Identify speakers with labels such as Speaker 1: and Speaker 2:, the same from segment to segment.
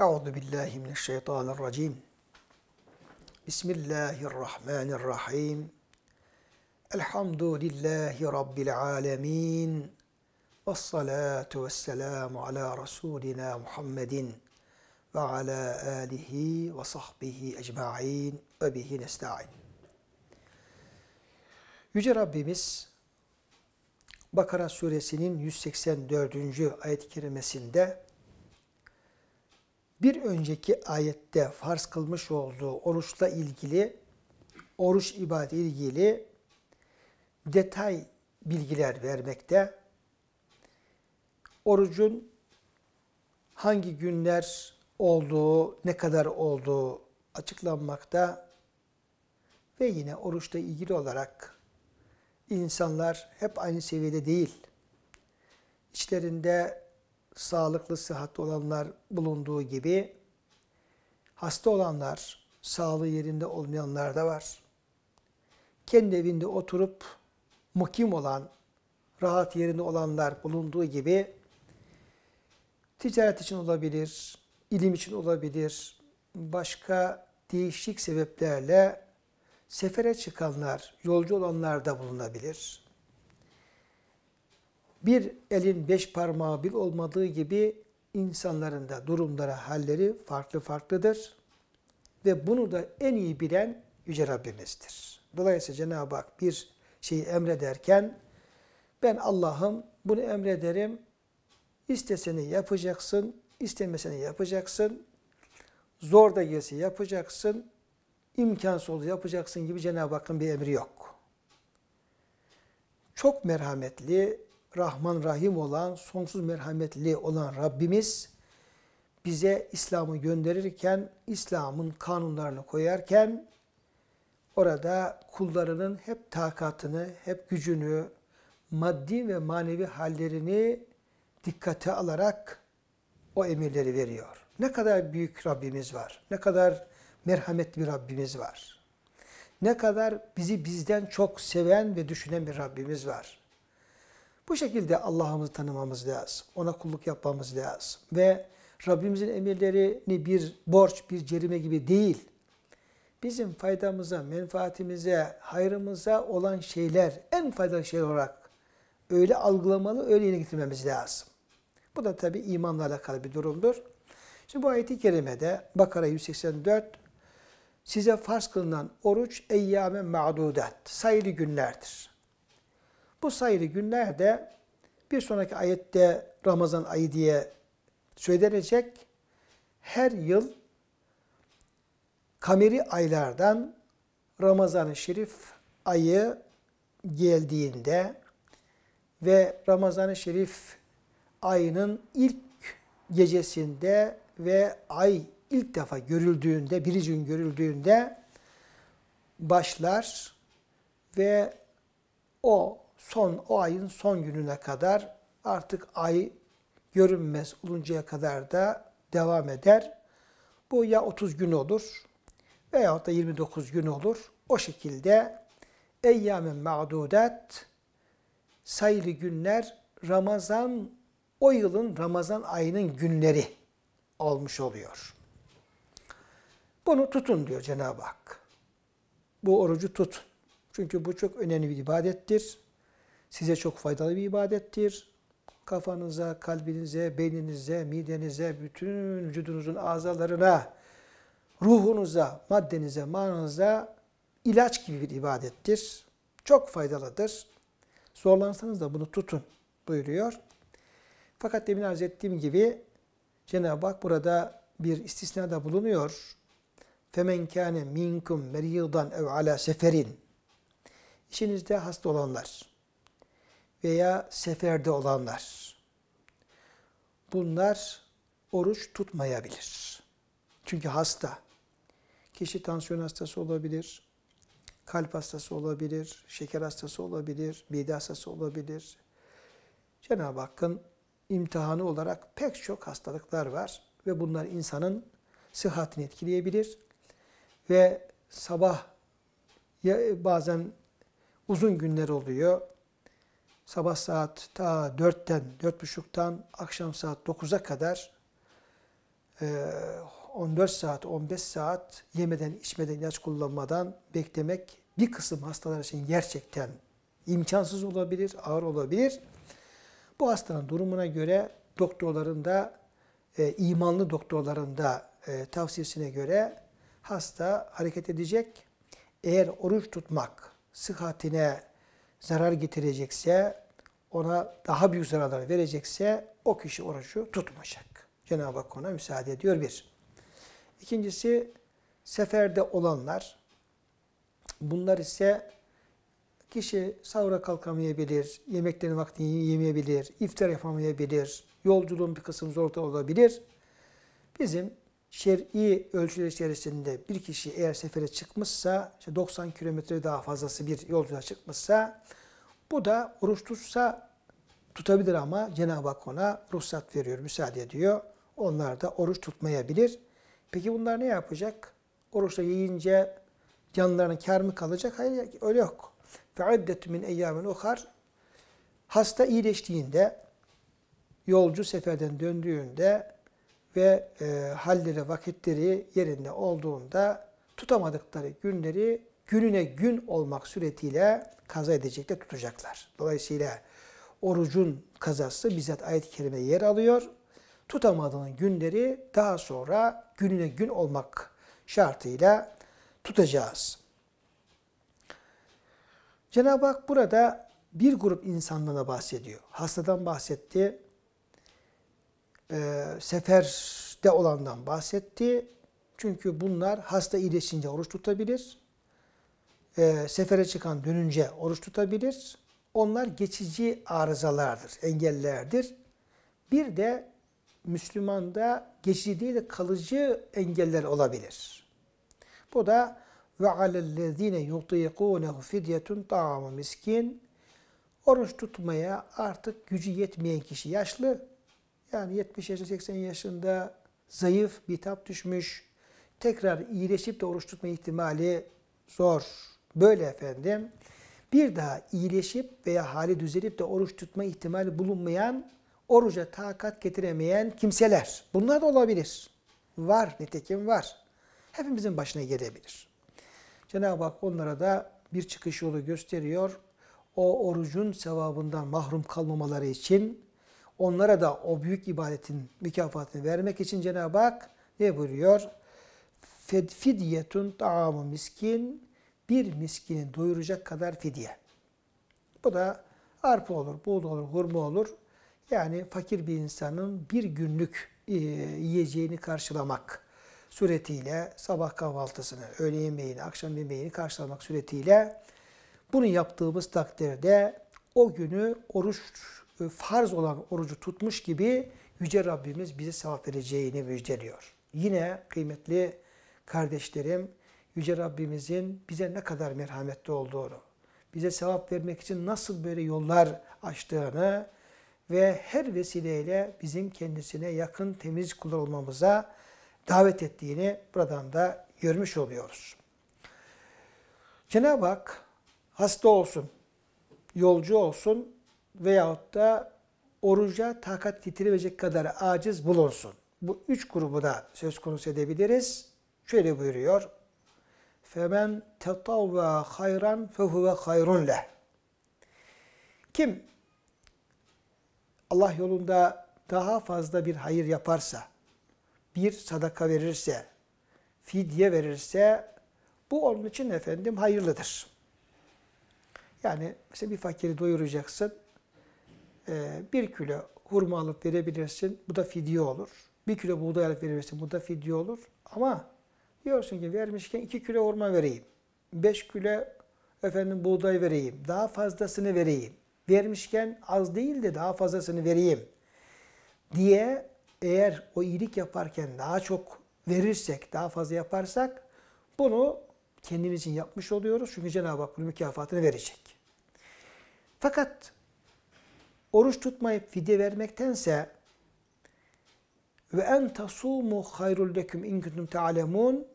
Speaker 1: Euzu billahi mineşşeytanirracim. Bismillahirrahmanirrahim. Elhamdülillahi rabbil alamin. Ves salatu vesselamu ala rasulina Muhammedin ve ala alihi ve sahbihi ecmaîn ve bihi nestaîn. Yüce Rabbimiz Bakara suresinin 184. ayet-i kerimesinde bir önceki ayette farz kılmış olduğu oruçla ilgili, oruç ibadeti ilgili detay bilgiler vermekte. Orucun hangi günler olduğu, ne kadar olduğu açıklanmakta ve yine oruçla ilgili olarak insanlar hep aynı seviyede değil. İçlerinde sağlıklı, sıhhatli olanlar bulunduğu gibi hasta olanlar, sağlığı yerinde olmayanlar da var. Kendi evinde oturup mukim olan, rahat yerinde olanlar bulunduğu gibi ticaret için olabilir, ilim için olabilir, başka değişik sebeplerle sefere çıkanlar, yolcu olanlar da bulunabilir. Bir elin beş parmağı bir olmadığı gibi insanların da durumları, halleri farklı farklıdır. Ve bunu da en iyi bilen Yüce Rabbimizdir. Dolayısıyla Cenab-ı Hak bir şeyi emrederken ben Allah'ım bunu emrederim. İsteseni yapacaksın, istemeseni yapacaksın. Zor da gelse yapacaksın, imkansız oldu yapacaksın gibi Cenab-ı Hakk'ın bir emri yok. Çok merhametli, Rahman Rahim olan, sonsuz merhametli olan Rabbimiz bize İslam'ı gönderirken, İslam'ın kanunlarını koyarken orada kullarının hep takatını, hep gücünü, maddi ve manevi hallerini dikkate alarak o emirleri veriyor. Ne kadar büyük Rabbimiz var, ne kadar merhametli bir Rabbimiz var. Ne kadar bizi bizden çok seven ve düşünen bir Rabbimiz var. Bu şekilde Allah'ımızı tanımamız lazım. Ona kulluk yapmamız lazım. Ve Rabbimizin emirlerini bir borç, bir cerime gibi değil, bizim faydamıza, menfaatimize, hayrımıza olan şeyler, en faydalı şeyler olarak öyle algılamalı, öyle yine getirmemiz lazım. Bu da tabi imanla alakalı bir durumdur. Şimdi bu ayeti kerimede Bakara 184 size farz kılınan oruç eyyame ma'dudat sayılı günlerdir. Bu sayılı günlerde bir sonraki ayette Ramazan ayı diye söylenecek. Her yıl kameri aylardan Ramazan-ı Şerif ayı geldiğinde ve Ramazan-ı Şerif ayının ilk gecesinde ve ay ilk defa görüldüğünde, bir gün görüldüğünde başlar ve o son o ayın son gününe kadar artık ay görünmez oluncaya kadar da devam eder. Bu ya 30 gün olur veya da 29 gün olur. O şekilde eyyamen ma'dudat sayılı günler Ramazan o yılın Ramazan ayının günleri olmuş oluyor. Bunu tutun diyor Cenab-ı Hak. Bu orucu tutun. Çünkü bu çok önemli bir ibadettir size çok faydalı bir ibadettir. Kafanıza, kalbinize, beyninize, midenize, bütün vücudunuzun azalarına, ruhunuza, maddenize, mananıza ilaç gibi bir ibadettir. Çok faydalıdır. Zorlansanız da bunu tutun buyuruyor. Fakat demin arz ettiğim gibi Cenab-ı Hak burada bir istisnada bulunuyor. فَمَنْ كَانَ مِنْكُمْ مَرِيضًا اَوْ عَلَى سَفَرٍ İşinizde hasta olanlar, veya seferde olanlar. Bunlar oruç tutmayabilir. Çünkü hasta. Kişi tansiyon hastası olabilir, kalp hastası olabilir, şeker hastası olabilir, mide hastası olabilir. Cenab-ı Hakk'ın imtihanı olarak pek çok hastalıklar var ve bunlar insanın sıhhatini etkileyebilir. Ve sabah ya bazen uzun günler oluyor, sabah saat ta 4'ten, 4.30'dan akşam saat 9'a kadar 14 e, saat, 15 saat yemeden, içmeden, ilaç kullanmadan beklemek bir kısım hastalar için gerçekten imkansız olabilir, ağır olabilir. Bu hastanın durumuna göre doktorların da, e, imanlı doktorların da e, tavsiyesine göre hasta hareket edecek. Eğer oruç tutmak sıhhatine zarar getirecekse, ona daha büyük zararlar verecekse o kişi orucu tutmayacak. Cenab-ı Hak ona müsaade ediyor bir. İkincisi seferde olanlar. Bunlar ise kişi sahura kalkamayabilir, yemeklerin vaktini yemeyebilir, iftar yapamayabilir, yolculuğun bir kısmı zorda olabilir. Bizim şer'i ölçüler içerisinde bir kişi eğer sefere çıkmışsa, işte 90 kilometre daha fazlası bir yolculuğa çıkmışsa, bu da oruç tutsa tutabilir ama Cenab-ı Hak ona ruhsat veriyor, müsaade ediyor. Onlar da oruç tutmayabilir. Peki bunlar ne yapacak? Oruçla yiyince canlarına kar mı kalacak? Hayır öyle yok. فَعَدَّتُ مِنْ اَيَّامٍ اُخَرْ Hasta iyileştiğinde, yolcu seferden döndüğünde ve e, halleri, vakitleri yerinde olduğunda tutamadıkları günleri gününe gün olmak suretiyle kaza edecek de tutacaklar. Dolayısıyla orucun kazası bizzat ayet-i kerimede yer alıyor. Tutamadığın günleri daha sonra gününe gün olmak şartıyla tutacağız. Cenab-ı Hak burada bir grup insanlığına bahsediyor. Hastadan bahsetti, e, seferde olandan bahsetti. Çünkü bunlar hasta iyileşince oruç tutabilir. E, sefere çıkan dönünce oruç tutabilir. Onlar geçici arızalardır, engellerdir. Bir de Müslümanda geçici değil de kalıcı engeller olabilir. Bu da ve alellezine yutiqunehu fidyetun ta'amu miskin. Oruç tutmaya artık gücü yetmeyen kişi, yaşlı yani 70 yaşında 80 yaşında zayıf, bitap düşmüş, tekrar iyileşip de oruç tutma ihtimali zor. Böyle efendim. Bir daha iyileşip veya hali düzelip de oruç tutma ihtimali bulunmayan, oruca takat getiremeyen kimseler. Bunlar da olabilir. Var, nitekim var. Hepimizin başına gelebilir. Cenab-ı Hak onlara da bir çıkış yolu gösteriyor. O orucun sevabından mahrum kalmamaları için Onlara da o büyük ibadetin mükafatını vermek için Cenab-ı Hak ne buyuruyor? Fidyetun ta'amu miskin bir miskini doyuracak kadar fidye. Bu da arpa olur, buğda olur, hurma olur. Yani fakir bir insanın bir günlük e, yiyeceğini karşılamak suretiyle sabah kahvaltısını, öğle yemeğini, akşam yemeğini karşılamak suretiyle bunu yaptığımız takdirde o günü oruç e, farz olan orucu tutmuş gibi Yüce Rabbimiz bize sevap vereceğini müjdeliyor. Yine kıymetli kardeşlerim Yüce Rabbimizin bize ne kadar merhametli olduğunu, bize sevap vermek için nasıl böyle yollar açtığını ve her vesileyle bizim kendisine yakın temiz kul olmamıza davet ettiğini buradan da görmüş oluyoruz. Cenab-ı Hak hasta olsun, yolcu olsun veyahut da oruca takat yitirecek kadar aciz bulunsun. Bu üç grubu da söz konusu edebiliriz. Şöyle buyuruyor. Femen tetavva hayran fehuve hayrun leh. Kim Allah yolunda daha fazla bir hayır yaparsa, bir sadaka verirse, fidye verirse bu onun için efendim hayırlıdır. Yani mesela bir fakiri doyuracaksın, ee, bir kilo hurma alıp verebilirsin. Bu da fidye olur. Bir kilo buğday alıp verebilirsin. Bu da fidye olur. Ama diyorsun ki vermişken iki kilo hurma vereyim. beş kilo efendim buğday vereyim. Daha fazlasını vereyim. Vermişken az değil de daha fazlasını vereyim diye eğer o iyilik yaparken daha çok verirsek, daha fazla yaparsak bunu kendimiz için yapmış oluyoruz. Çünkü Cenab-ı Hak bunun mükafatını verecek. Fakat Oruç tutmayıp fidye vermektense ve en tasumu hayrul leküm in kuntum taalemun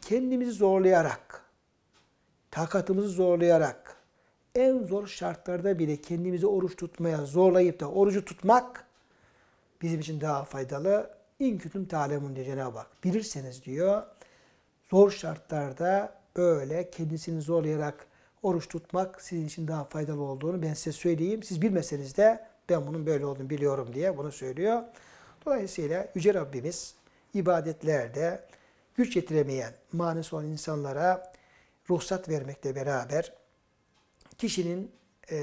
Speaker 1: kendimizi zorlayarak takatımızı zorlayarak en zor şartlarda bile kendimizi oruç tutmaya zorlayıp da orucu tutmak bizim için daha faydalı. İn kütüm talemun diye Cenab-ı Hak. Bilirseniz diyor zor şartlarda böyle kendisini zorlayarak oruç tutmak sizin için daha faydalı olduğunu ben size söyleyeyim. Siz bilmeseniz de ben bunun böyle olduğunu biliyorum diye bunu söylüyor. Dolayısıyla Yüce Rabbimiz ibadetlerde güç yetiremeyen, manisi olan insanlara ruhsat vermekle beraber kişinin e,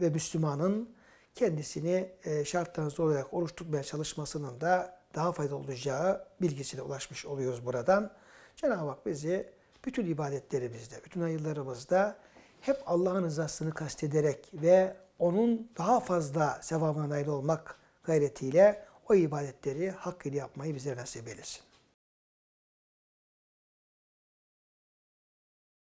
Speaker 1: ve Müslümanın kendisini e, şarttan zor olarak oruç tutmaya çalışmasının da daha faydalı olacağı bilgisine ulaşmış oluyoruz buradan. Cenab-ı Hak bizi bütün ibadetlerimizde, bütün hayırlarımızda hep Allah'ın rızasını kastederek ve onun daha fazla sevabına nail olmak gayretiyle o ibadetleri hakkıyla yapmayı bize nasip eylesin.